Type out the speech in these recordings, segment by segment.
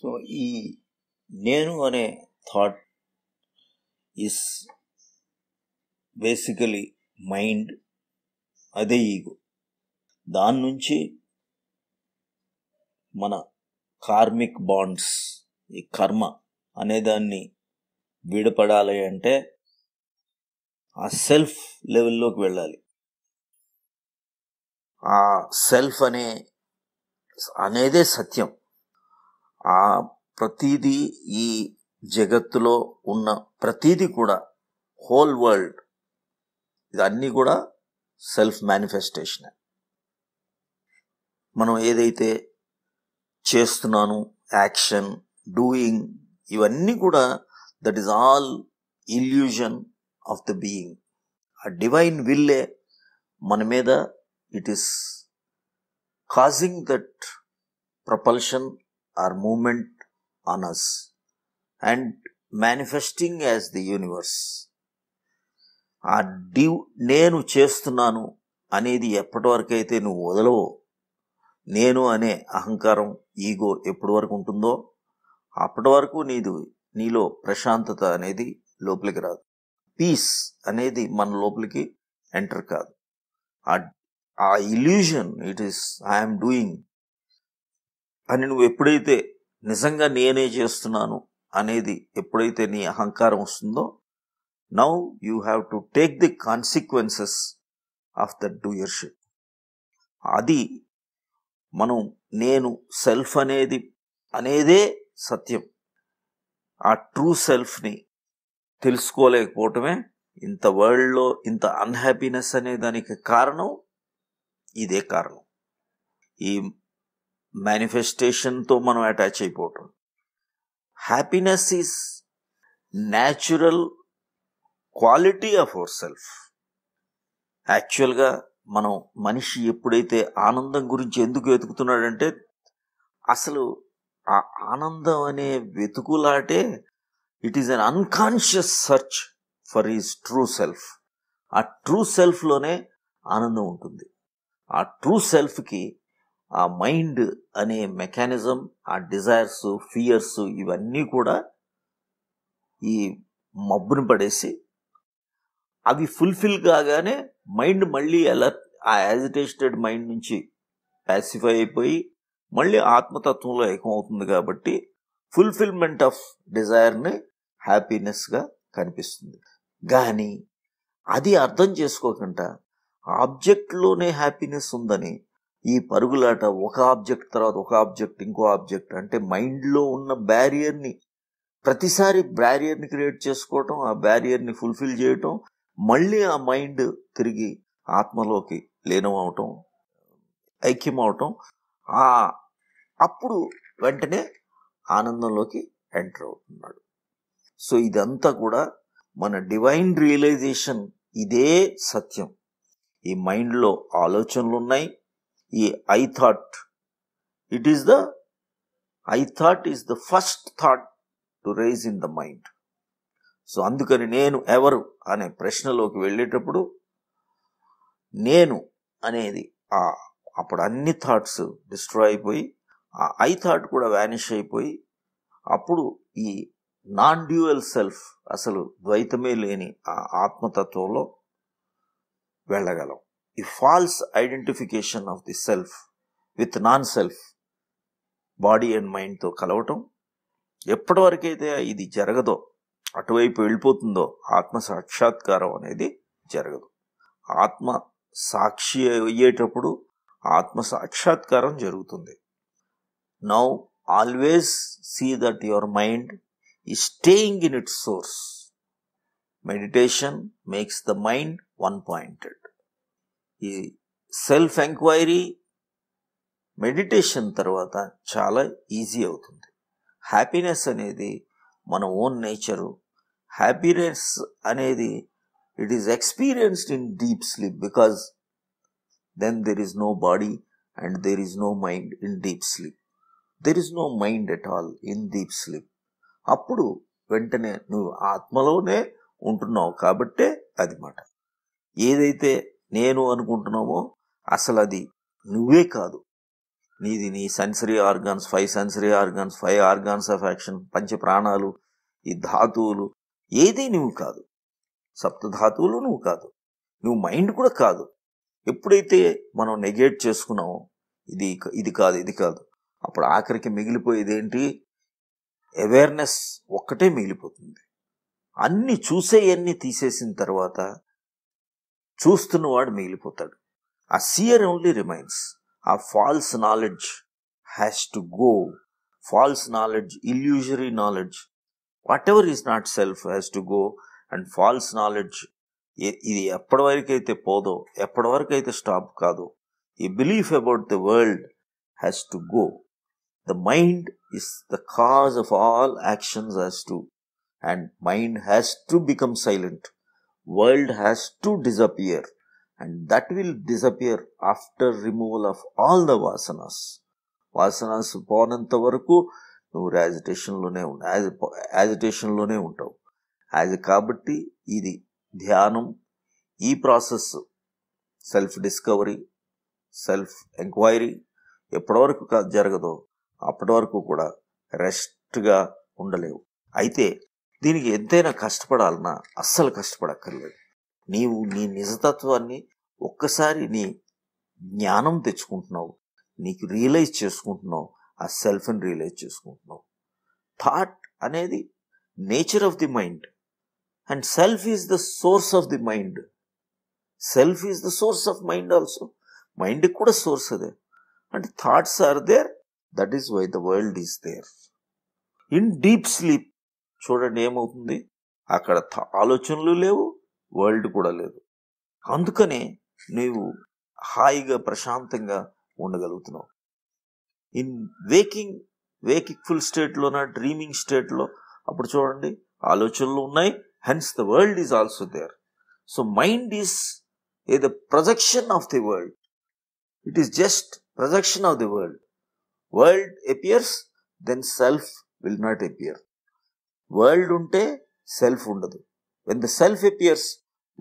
so ఈ నేను అనే థాట్ ఇస్ బేసికలీ మైండ్ అదే ఈగో దాని నుంచి మన కార్మిక్ బాండ్స్ ఈ కర్మ అనేదాన్ని విడపడాలి అంటే ఆ సెల్ఫ్ లెవెల్లోకి వెళ్ళాలి ఆ సెల్ఫ్ అనే అనేదే సత్యం ఆ ప్రతీదీ ఈ జగత్తులో ఉన్న ప్రతీది కూడా హోల్ వరల్డ్ ఇదన్నీ కూడా సెల్ఫ్ మేనిఫెస్టేషన్ మనం ఏదైతే చేస్తున్నాను యాక్షన్ డూయింగ్ ఇవన్నీ కూడా that is all illusion of the being ఆ డివైన్ విల్లే మన మీద it is causing that propulsion or movement on us and manifesting as the universe ఆ డివ్ నేను చేస్తున్నాను అనేది ఎప్పటి వరకైతే నువ్వు వదలవో నేను అనే అహంకారం ఈగో ఎప్పటి వరకు ఉంటుందో అప్పటి వరకు నీది నీలో ప్రశాంతత అనేది లోపలికి రాదు పీస్ అనేది మన లోపలికి ఎంటర్ కాదు ఆ illusion it is I'm doing అని నువ్వు ఎప్పుడైతే నిజంగా నేనే చేస్తున్నాను అనేది ఎప్పుడైతే నీ అహంకారం వస్తుందో now you have to take the consequences of the doership అది మనం నేను సెల్ఫ్ అనేది అనేదే సత్యం ఆ ట్రూ సెల్ఫ్ని తెలుసుకోలేకపోవటమే ఇంత వరల్డ్లో ఇంత అన్హ్యాపీనెస్ అనే దానికి కారణం ఇదే కారణం ఈ మేనిఫెస్టేషన్తో మనం అటాచ్ అయిపోవటం happiness is natural quality of our self యాక్చువల్గా మనం మనిషి ఎప్పుడైతే ఆనందం గురించి ఎందుకు వెతుకుతున్నాడంటే అసలు ఆ ఆనందం అనే వెతుకులాటే it is un unconscious search for is true self ఆ ట్రూ సెల్ఫ్లోనే ఆనందం ఉంటుంది ఆ ట్రూ సెల్ఫ్కి ఆ మైండ్ అనే మెకానిజం ఆ డిజైర్స్ ఫియర్స్ ఇవన్నీ కూడా ఈ మబ్బును పడేసి అవి ఫుల్ఫిల్ కాగానే మైండ్ మళ్ళీ అలర్ట్ ఆ యాజిటేటెడ్ మైండ్ నుంచి ప్యాసిఫై అయిపోయి మళ్ళీ ఆత్మతత్వంలో ఏకమవుతుంది కాబట్టి ఫుల్ఫిల్మెంట్ ఆఫ్ డిజైర్ని హ్యాపీనెస్గా కనిపిస్తుంది కానీ అది అర్థం చేసుకోకుండా ఆబ్జెక్ట్లోనే హ్యాపీనెస్ ఉందని ఈ పరుగులాట ఒక ఆబ్జెక్ట్ తర్వాత ఒక ఆబ్జెక్ట్ ఇంకో ఆబ్జెక్ట్ అంటే మైండ్లో ఉన్న బ్యారియర్ని ప్రతిసారి బ్యారియర్ని క్రియేట్ చేసుకోవటం ఆ బ్యారియర్ని ఫుల్ఫిల్ చేయటం మళ్ళీ ఆ మైండ్ తిరిగి ఆత్మలోకి లీనమవటం ఐక్యం అవటం ఆ అప్పుడు వెంటనే ఆనందంలోకి ఎంటర్ అవుతున్నాడు సో ఇదంతా కూడా మన డివైన్ రియలైజేషన్ ఇదే సత్యం ఈ మైండ్లో ఆలోచనలు ఉన్నాయి ఈ I thought it is the I thought is the first thought to rise in the mind so అందుకని నేను ఎవరు అనే ప్రశ్నలోకి వెళ్ళేటప్పుడు నేను అనేది ఆ అప్పుడు అన్ని థాట్స్ డిస్ట్రాయ్ అయిపోయి ఆ ఐ థాట్ కూడా వ్యానిష్ అయిపోయి అప్పుడు ఈ నాన్ డ్యూయల్ సెల్ఫ్ అసలు ద్వైతమే లేని ఆ ఆత్మతత్వంలో వెళ్ళగలం ఈ false identification of the self with non self body and మైండ్తో కలవటం ఎప్పటివరకైతే ఇది జరగదో అటువైపు వెళ్ళిపోతుందో ఆత్మ సాక్షాత్కారం అనేది జరగదు ఆత్మ సాక్షి అయ్యేటప్పుడు ఆత్మ సాక్షాత్కారం జరుగుతుంది now always see that your mind ఈ staying in it source meditation makes the mind one pointed ఈ సెల్ఫ్ ఎంక్వైరీ మెడిటేషన్ తర్వాత చాలా ఈజీ అవుతుంది హ్యాపీనెస్ అనేది మన ఓన్ నేచరు హ్యాపీనెస్ అనేది it is experienced in deep sleep because then there is no body and there is no mind in deep sleep there is no mind at all in deep sleep అప్పుడు వెంటనే నువ్వు ఆత్మలోనే ఉంటున్నావు కాబట్టే అది మాట ఏదైతే నేను అనుకుంటున్నామో అసలు అది నువ్వే కాదు నీది నీ sensory organs five sensory organs five organs of action పంచ ప్రాణాలు ఈ ధాతువులు ఏది నువ్వు కాదు సప్తధాతువులు నువ్వు కాదు నువ్వు మైండ్ కూడా కాదు ఎప్పుడైతే మనం నెగేట్ చేసుకున్నామో ఇది ఇది కాదు ఇది కాదు అప్పుడు ఆఖరికి మిగిలిపోయేది ఏంటి అవేర్నెస్ ఒక్కటే మిగిలిపోతుంది అన్ని చూసేయన్నీ తీసేసిన తర్వాత చూస్తున్నవాడు మిగిలిపోతాడు ఆ సియర్ ఓన్లీ రిమైన్స్ ఆ false knowledge has to go false knowledge illusory knowledge whatever is not self has to go and false knowledge ఇది ఎప్పటి వరకు అయితే పోదో ఎప్పటి వరకు అయితే స్టాప్ కాదో ఈ belief about the world has to go the mind is the cause of all actions has to and mind has to become silent world has to disappear and that will disappear after removal of all the vasanas వాసనస్ పోనంత వరకు నువ్వు యాజిటేషన్లోనే ఉంటావు యాజిటేషన్లోనే ఉంటావు as కాబట్టి ఇది ధ్యానం ఈ process self discovery self enquiry ఎప్పటివరకు జరగదో అప్పటి వరకు కూడా రెస్ట్గా ఉండలేవు అయితే దీనికి ఎంతైనా కష్టపడాలన్నా అస్సలు కష్టపడక్కర్లేదు నీవు నీ నిజతత్వాన్ని ఒక్కసారి నీ జ్ఞానం తెచ్చుకుంటున్నావు నీకు రియలైజ్ చేసుకుంటున్నావు ఆ సెల్ఫ్ని రియలైజ్ చేసుకుంటున్నావు థాట్ అనేది nature of the mind and self is the source of the mind self is the source of mind also మైండ్కి కూడా సోర్స్ అదే and thoughts are there that is why the world is there in deep sleep చూడండి ఏమవుతుంది అక్కడ ఆలోచనలు లేవు world కూడా లేదు అందుకనే నీవు హాయిగా ప్రశాంతంగా ఉండగలుగుతున్నావు ఇన్ వేకింగ్ వేకింగ్ ఫుల్ స్టేట్లోనా డ్రీమింగ్ స్టేట్లో అప్పుడు చూడండి ఆలోచనలు ఉన్నాయి hence the world is also there so mind is a the projection of the world it is just projection of the world world appears then self will not appear world ఉంటే self ఉండదు when the self appears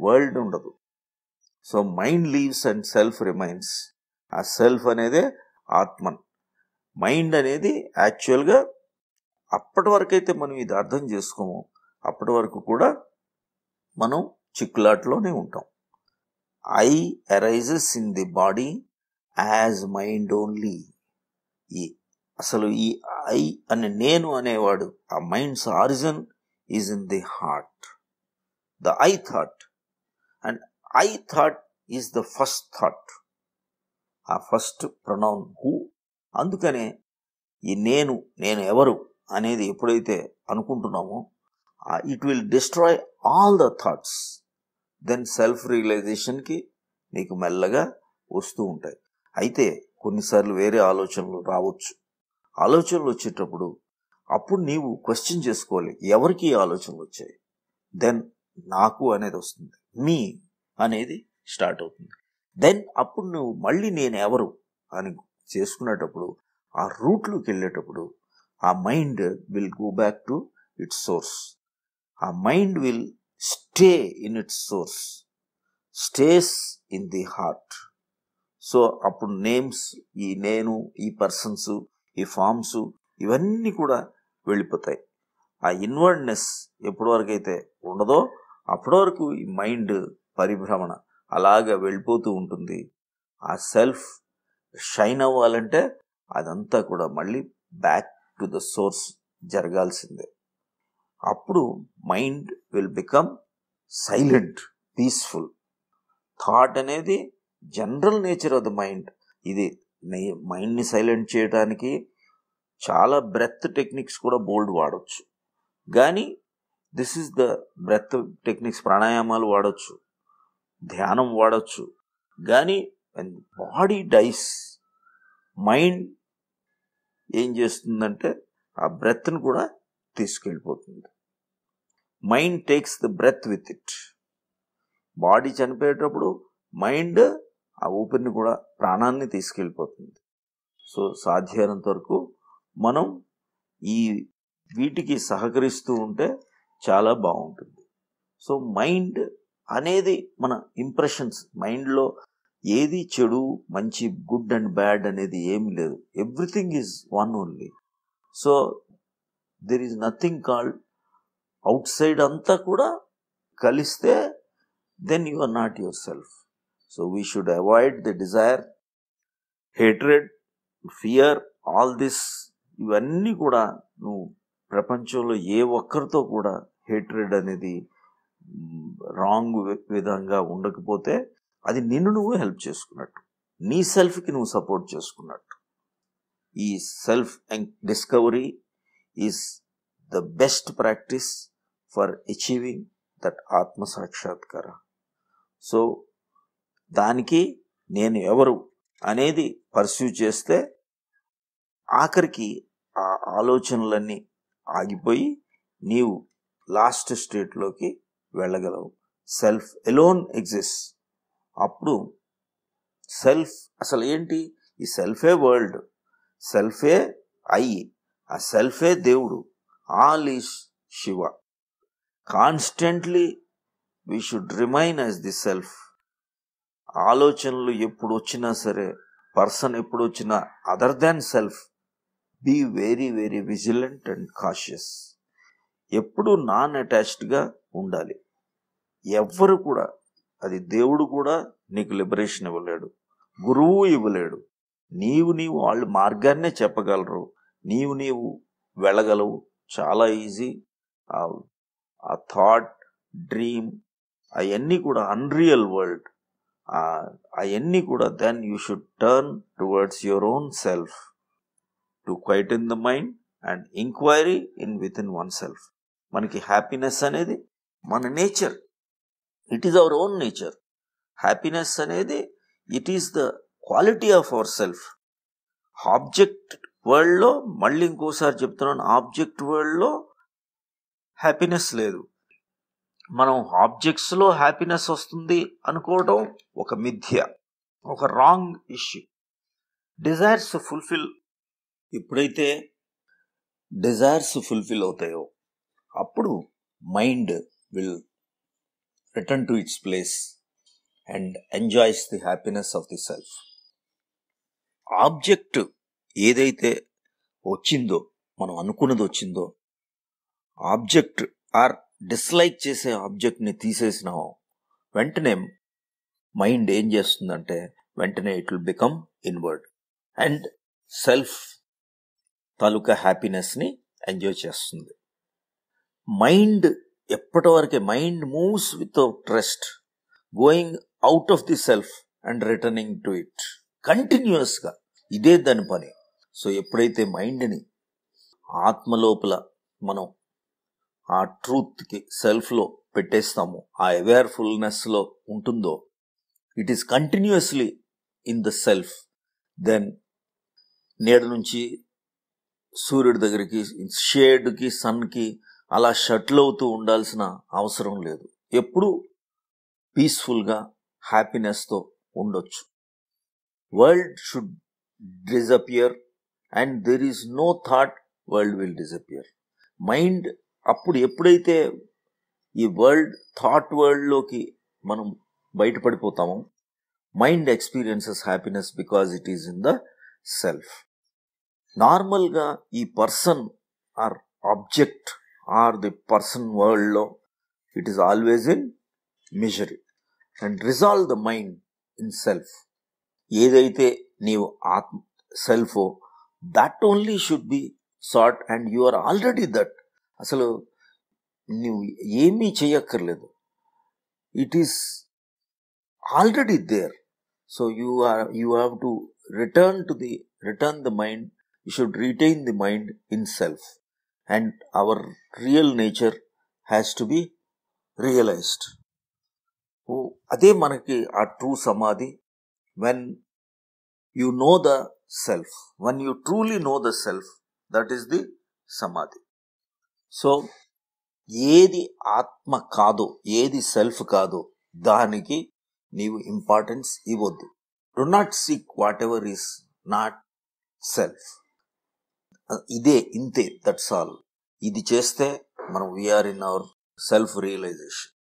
world ఉండదు so mind leaves and self remains ఆ self అనేదే ఆత్మన్ mind అనేది యాక్చువల్గా అప్పటి వరకైతే మనం ఇది అర్థం చేసుకోము అప్పటి వరకు కూడా మనం చిక్కులాట్లోనే ఉంటాం I arises in the body as mind only ఈ అసలు ఈ ఐ అని నేను అనేవాడు ఆ mind's origin is in the heart the I thought and I thought is the first thought ఆ ఫస్ట్ ప్రొనౌన్ హూ అందుకనే ఈ నేను నేను ఎవరు అనేది ఎప్పుడైతే అనుకుంటున్నామో it will destroy all the thoughts then self రియలైజేషన్కి నీకు మెల్లగా వస్తూ ఉంటాయి అయితే కొన్నిసార్లు వేరే ఆలోచనలు రావచ్చు ఆలోచనలు వచ్చేటప్పుడు అప్పుడు నీవు క్వశ్చన్ చేసుకోవాలి ఎవరికి ఆలోచనలు వచ్చాయి దెన్ నాకు అనేది వస్తుంది మీ అనేది స్టార్ట్ అవుతుంది దెన్ అప్పుడు నువ్వు మళ్ళీ నేను ఎవరు అని చేసుకునేటప్పుడు ఆ రూట్లోకి వెళ్ళేటప్పుడు ఆ mind will go back to its source ఆ mind will stay in its source stays in the heart so అప్పుడు నేమ్స్ ఈ నేను ఈ పర్సన్స్ ఈ ఫామ్స్ ఇవన్నీ కూడా వెళ్ళిపోతాయి ఆ ఇన్వర్డ్నెస్ ఎప్పటి వరకు అయితే ఉండదో అప్పటి వరకు ఈ మైండ్ పరిభ్రమణ అలాగ వెళ్ళిపోతూ ఉంటుంది ఆ సెల్ఫ్ షైన్ అవ్వాలంటే అదంతా కూడా మళ్ళీ బ్యాక్ టు ద సోర్స్ జరగాల్సిందే అప్పుడు mind will become silent peaceful thought అనేది general nature of the mind ఇది మైండ్ని సైలెంట్ చేయడానికి చాలా బ్రెత్ టెక్నిక్స్ కూడా బోల్డ్ వాడచ్చు కానీ this is the breath techniques ప్రాణాయామాలు వాడచ్చు ధ్యానం వాడచ్చు కానీ బాడీ డైస్ మైండ్ ఏం చేస్తుందంటే ఆ బ్రెత్ను కూడా తీసుకెళ్ళిపోతుంది mind takes the breath with it body చనిపోయేటప్పుడు మైండ్ ఆ ఊపిరిని కూడా ప్రాణాన్ని తీసుకెళ్ళిపోతుంది సో సాధ్యమైనంత వరకు మనం ఈ వీటికి సహకరిస్తూ ఉంటే చాలా బాగుంటుంది సో మైండ్ అనేది మన ఇంప్రెషన్స్ మైండ్లో ఏది చెడు మంచి గుడ్ అండ్ బ్యాడ్ అనేది ఏమి లేదు everything is one only so there is nothing called outside అంతా కూడా కలిస్తే then you are not yourself So we should avoid the desire, hatred, fear all this ఇవన్నీ కూడా నువ్వు ప్రపంచంలో ఏ ఒక్కరితో కూడా హేట్రెడ్ అనేది రాంగ్ విధంగా ఉండకపోతే అది నిన్ను నువ్వు హెల్ప్ చేసుకున్నట్టు నీ సెల్ఫ్కి నువ్వు సపోర్ట్ చేసుకున్నట్టు ఈ self discovery is the best practice for achieving that ఆత్మ సాక్షాత్కార సో దానికి నేను ఎవరు అనేది పర్స్యూ చేస్తే ఆఖరికి ఆ ఆలోచనలన్నీ ఆగిపోయి నీవు లాస్ట్ స్టేట్లోకి వెళ్ళగలవు సెల్ఫ్ ఎలోన్ ఎగ్జిస్ట్ అప్పుడు సెల్ఫ్ అసలు ఏంటి ఈ సెల్ఫే వరల్డ్ సెల్ఫే ఐ ఆ సెల్ఫే దేవుడు all is Shiva constantly we should remain as the self ఆలోచనలు ఎప్పుడు వచ్చినా సరే పర్సన్ ఎప్పుడు వచ్చినా other than self be very very vigilant and cautious ఎప్పుడు నాన్ అటాచ్డ్గా ఉండాలి ఎవ్వరు కూడా అది దేవుడు కూడా నీకు లిబరేషన్ ఇవ్వలేడు గురువు ఇవ్వలేడు నీవు నీవు వాళ్ళు మార్గాన్నే చెప్పగలరు నీవు నీవు వెళ్ళగలవు చాలా ఈజీ ఆ థాట్ డ్రీమ్ అవన్నీ కూడా అన్రియల్ వరల్డ్ అవన్నీ కూడా then you should turn towards your own self to quiet in the mind and inquiry in within oneself మనకి హ్యాపీనెస్ అనేది మన nature it is our own nature happiness అనేది it is the quality of our self object వరల్డ్లో మళ్ళీ ఇంకోసారి చెప్తున్నాను object వరల్డ్లో happiness లేదు మనం ఆబ్జెక్ట్స్లో హ్యాపీనెస్ వస్తుంది అనుకోవడం ఒక మిథ్య ఒక రాంగ్ ఇష్యూ డిజైర్స్ ఫుల్ఫిల్ ఎప్పుడైతే డిజైర్స్ ఫుల్ఫిల్ అవుతాయో అప్పుడు mind will return to its place and enjoys the happiness of the self object ఏదైతే వచ్చిందో మనం అనుకున్నది వచ్చిందో ఆబ్జెక్ట్ ఆర్ డిస్లైక్ చేసే ఆబ్జెక్ట్ని తీసేసిన వెంటనే మైండ్ ఏం చేస్తుందంటే వెంటనే it will become inward and self తాలూకా హ్యాపీనెస్ని ఎంజాయ్ చేస్తుంది మైండ్ ఎప్పటి వరకే mind moves without trust going out of the self and returning to it కంటిన్యూస్గా ఇదే దాని పని సో ఎప్పుడైతే మైండ్ని ఆత్మలోపల మనం ఆ ట్రూత్కి సెల్ఫ్లో పెట్టేస్తామో ఆ అవేర్ఫుల్నెస్లో ఉంటుందో it is continuously in the self then నీడ నుంచి సూర్యుడి దగ్గరికి షేడ్కి సన్కి అలా షటిల్ అవుతూ ఉండాల్సిన అవసరం లేదు ఎప్పుడూ పీస్ఫుల్గా హ్యాపీనెస్తో ఉండొచ్చు world should disappear and there is no thought world will disappear mind అప్పుడు ఎప్పుడైతే ఈ వరల్డ్ థాట్ వరల్డ్లోకి మనం బయటపడిపోతామో mind experiences happiness because it is in the self నార్మల్గా ఈ person or object or the person వరల్డ్లో it is always in misery and resolve the mind in self ఏదైతే నీవు ఆత్మ సెల్ఫో that only should be sought and you are already that అసలు నువ్వు ఏమీ చేయక్కర్లేదు it is already there so you are you have to return to the return the mind you should retain the mind in self and our real nature has to be realised అదే మనకి ఆ true samadhi when you know the self when you truly know the self that is the samadhi so ఏది ఆత్మ కాదు ఏది self కాదు దానికి నీవు ఇంపార్టెన్స్ ఇవ్వద్దు do not seek whatever is not self ఇదే ఇంతే దట్స్ ఆల్ ఇది చేస్తే మనం we are in our self realisation